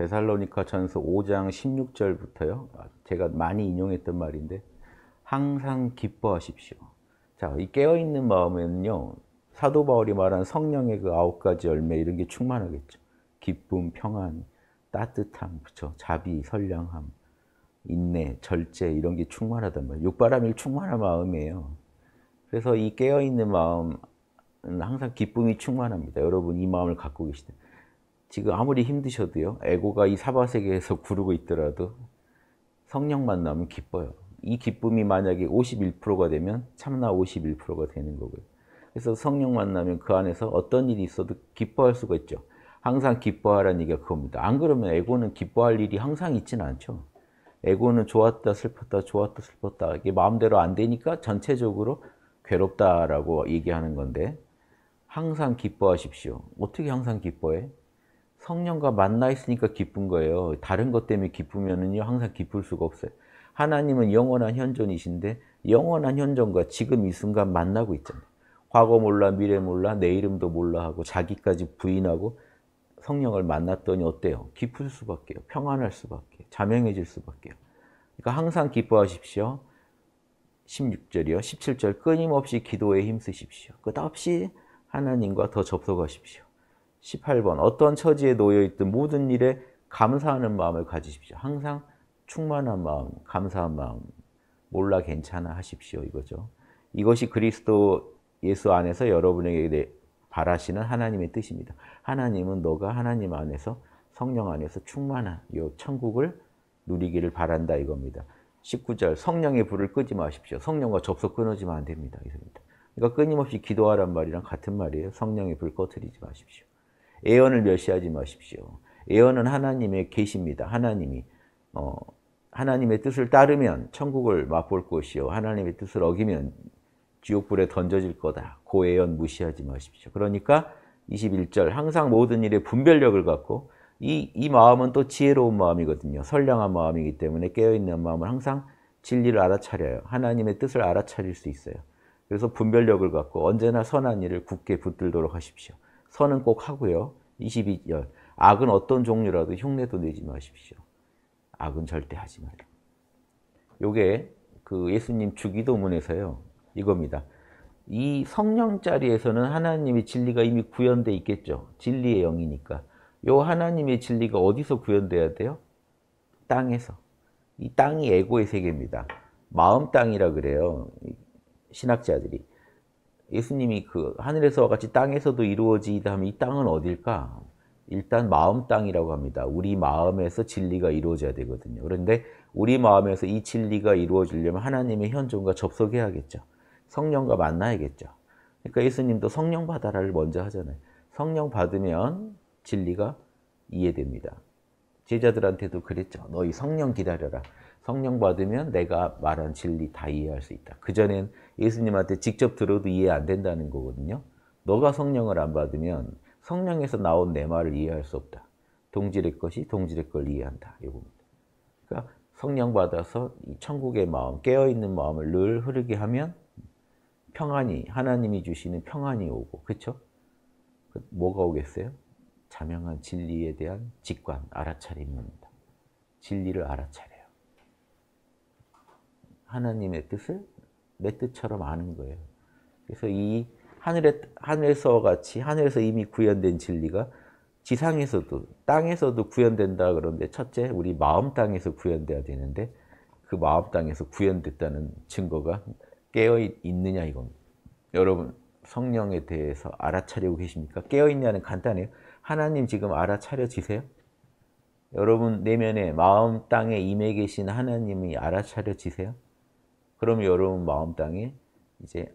데살로니카 전서 5장 16절부터요. 아, 제가 많이 인용했던 말인데 항상 기뻐하십시오. 자, 이 깨어있는 마음에는요. 사도 바울이 말한 성령의 그 아홉 가지 열매 이런 게 충만하겠죠. 기쁨, 평안, 따뜻함, 그렇죠? 자비, 선량함, 인내, 절제 이런 게 충만하단 말이에요. 육바람일 충만한 마음이에요. 그래서 이 깨어있는 마음은 항상 기쁨이 충만합니다. 여러분 이 마음을 갖고 계시다. 지금 아무리 힘드셔도요. 에고가 이 사바 세계에서 구르고 있더라도 성령 만나면 기뻐요. 이 기쁨이 만약에 51%가 되면 참나 51%가 되는 거고요. 그래서 성령 만나면 그 안에서 어떤 일이 있어도 기뻐할 수가 있죠. 항상 기뻐하라는 얘기가 그겁니다. 안 그러면 에고는 기뻐할 일이 항상 있지는 않죠. 에고는 좋았다 슬펐다 좋았다 슬펐다 이게 마음대로 안 되니까 전체적으로 괴롭다라고 얘기하는 건데 항상 기뻐하십시오. 어떻게 항상 기뻐해? 성령과 만나 있으니까 기쁜 거예요. 다른 것 때문에 기쁘면은요, 항상 기쁠 수가 없어요. 하나님은 영원한 현존이신데, 영원한 현존과 지금 이 순간 만나고 있잖아요. 과거 몰라, 미래 몰라, 내 이름도 몰라 하고, 자기까지 부인하고, 성령을 만났더니 어때요? 기쁠 수밖에요. 평안할 수밖에. 자명해질 수밖에요. 그러니까 항상 기뻐하십시오. 16절이요. 17절 끊임없이 기도에 힘쓰십시오. 끝없이 하나님과 더 접속하십시오. 18번 어떤 처지에 놓여있든 모든 일에 감사하는 마음을 가지십시오. 항상 충만한 마음, 감사한 마음, 몰라 괜찮아 하십시오 이거죠. 이것이 그리스도 예수 안에서 여러분에게 바라시는 하나님의 뜻입니다. 하나님은 너가 하나님 안에서 성령 안에서 충만한 이 천국을 누리기를 바란다 이겁니다. 19절 성령의 불을 끄지 마십시오. 성령과 접속 끊어지면 안 됩니다. 그러니까 끊임없이 기도하란 말이랑 같은 말이에요. 성령의 불 꺼트리지 마십시오. 예언을 멸시하지 마십시오. 예언은 하나님의 계십니다. 하나님이 어, 하나님의 뜻을 따르면 천국을 맛볼 것이요 하나님의 뜻을 어기면 지옥불에 던져질 거다. 고 예언 무시하지 마십시오. 그러니까 21절 항상 모든 일에 분별력을 갖고 이, 이 마음은 또 지혜로운 마음이거든요. 선량한 마음이기 때문에 깨어있는 마음은 항상 진리를 알아차려요. 하나님의 뜻을 알아차릴 수 있어요. 그래서 분별력을 갖고 언제나 선한 일을 굳게 붙들도록 하십시오. 선은 꼭 하고요. 22절 악은 어떤 종류라도 흉내도 내지 마십시오. 악은 절대 하지 말라. 요게 그 예수님 주기도문에서요. 이겁니다. 이 성령 자리에서는 하나님의 진리가 이미 구현돼 있겠죠. 진리의 영이니까. 요 하나님의 진리가 어디서 구현돼야 돼요? 땅에서. 이 땅이 에고의 세계입니다. 마음 땅이라 그래요. 신학자들이. 예수님이 그 하늘에서와 같이 땅에서도 이루어지다 하면 이 땅은 어딜까? 일단 마음 땅이라고 합니다. 우리 마음에서 진리가 이루어져야 되거든요. 그런데 우리 마음에서 이 진리가 이루어지려면 하나님의 현존과 접속해야겠죠. 성령과 만나야겠죠. 그러니까 예수님도 성령 받아라를 먼저 하잖아요. 성령 받으면 진리가 이해됩니다. 제자들한테도 그랬죠. 너희 성령 기다려라. 성령 받으면 내가 말한 진리 다 이해할 수 있다. 그전엔 예수님한테 직접 들어도 이해 안 된다는 거거든요. 너가 성령을 안 받으면 성령에서 나온 내 말을 이해할 수 없다. 동질의 것이 동질의 걸 이해한다. 이겁니다. 그러니까 성령 받아서 천국의 마음, 깨어있는 마음을 늘 흐르게 하면 평안이, 하나님이 주시는 평안이 오고, 그렇 그 뭐가 오겠어요? 자명한 진리에 대한 직관, 알아차림입니다. 진리를 알아차려요. 하나님의 뜻을 내 뜻처럼 아는 거예요. 그래서 이 하늘에, 하늘에서 같이 하늘에서 이미 구현된 진리가 지상에서도 땅에서도 구현된다 그런데 첫째 우리 마음 땅에서 구현돼야 되는데 그 마음 땅에서 구현됐다는 증거가 깨어 있느냐 이겁니다. 여러분 성령에 대해서 알아차리고 계십니까? 깨어 있냐는 간단해요. 하나님 지금 알아차려지세요? 여러분 내면에 마음 땅에 임해 계신 하나님이 알아차려지세요? 그럼 여러분 마음 땅에 이제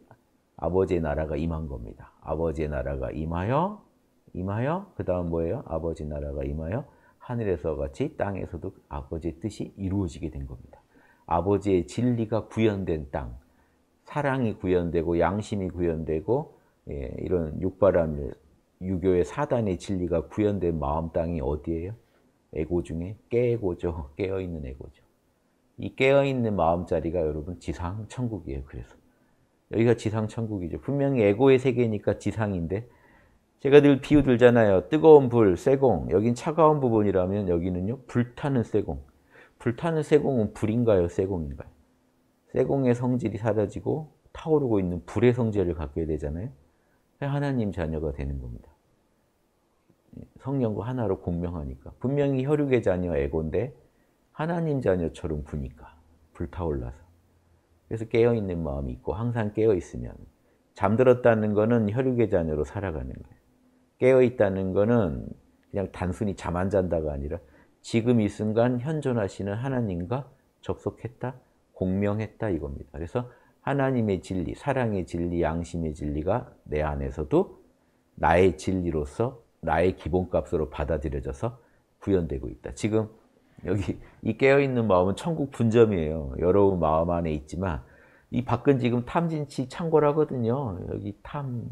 아버지의 나라가 임한 겁니다. 아버지의 나라가 임하여 임하여 그 다음 뭐예요? 아버지 나라가 임하여 하늘에서 같이 땅에서도 아버지의 뜻이 이루어지게 된 겁니다. 아버지의 진리가 구현된 땅, 사랑이 구현되고 양심이 구현되고 예, 이런 육바람을 유교의 사단의 진리가 구현된 마음 땅이 어디예요? 에고 중에 깨고죠. 깨어있는 에고죠. 이 깨어있는 마음 자리가 여러분 지상 천국이에요. 그래서 여기가 지상 천국이죠. 분명히 에고의 세계니까 지상인데 제가 늘 비유들잖아요. 뜨거운 불, 쇠공. 여긴 차가운 부분이라면 여기는요. 불타는 쇠공. 불타는 쇠공은 불인가요? 쇠공인가요? 쇠공의 성질이 사라지고 타오르고 있는 불의 성질을 갖게 되잖아요. 하나님 자녀가 되는 겁니다. 예, 성령과 하나로 공명하니까 분명히 혈육의 자녀 에고인데 하나님 자녀처럼 부니까 불타올라서 그래서 깨어있는 마음이 있고 항상 깨어있으면 잠들었다는 거는 혈육의 자녀로 살아가는 거예요. 깨어있다는 거는 그냥 단순히 잠 안 잔다가 아니라 지금 이 순간 현존하시는 하나님과 접속했다, 공명했다 이겁니다. 그래서 하나님의 진리, 사랑의 진리, 양심의 진리가 내 안에서도 나의 진리로서 나의 기본값으로 받아들여져서 구현되고 있다. 지금 여기 이 깨어있는 마음은 천국 분점이에요. 여러분 마음 안에 있지만 이 밖은 지금 탐진치 창궐하거든요. 여기 탐,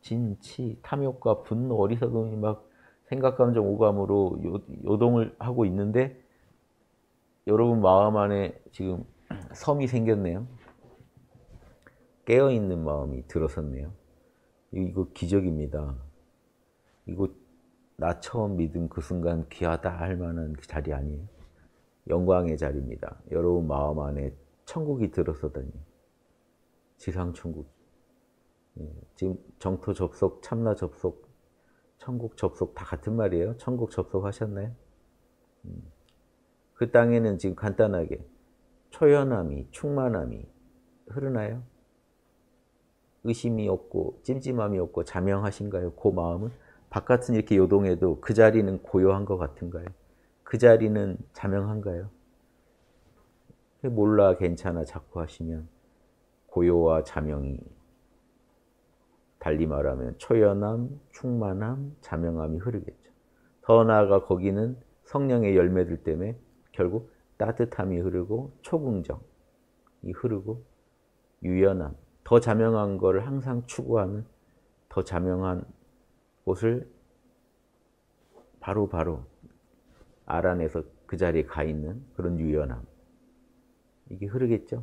진치, 탐욕과 분노, 어리석음이 막 생각, 감정, 오감으로 요, 동을 하고 있는데 여러분 마음 안에 지금 섬이 생겼네요. 깨어있는 마음이 들어섰네요. 이거 기적입니다. 이거 나 처음 믿은 그 순간 귀하다 할 만한 그 자리 아니에요? 영광의 자리입니다. 여러분 마음 안에 천국이 들어서다니. 지상 천국. 예, 지금 정토 접속, 참나 접속, 천국 접속 다 같은 말이에요. 천국 접속하셨나요? 음. 그 땅에는 지금 간단하게 초연함이, 충만함이 흐르나요? 의심이 없고 찜찜함이 없고 자명하신가요? 그 마음은 바깥은 이렇게 요동해도 그 자리는 고요한 것 같은가요? 그 자리는 자명한가요? 몰라 괜찮아 자꾸 하시면 고요와 자명이 달리 말하면 초연함, 충만함, 자명함이 흐르겠죠. 더 나아가 거기는 성령의 열매들 때문에 결국 따뜻함이 흐르고 초긍정이 흐르고 유연함, 더 자명한 것을 항상 추구하는 더 자명한 곳을 바로바로 바로 알아내서 그 자리에 가 있는 그런 유연함. 이게 흐르겠죠?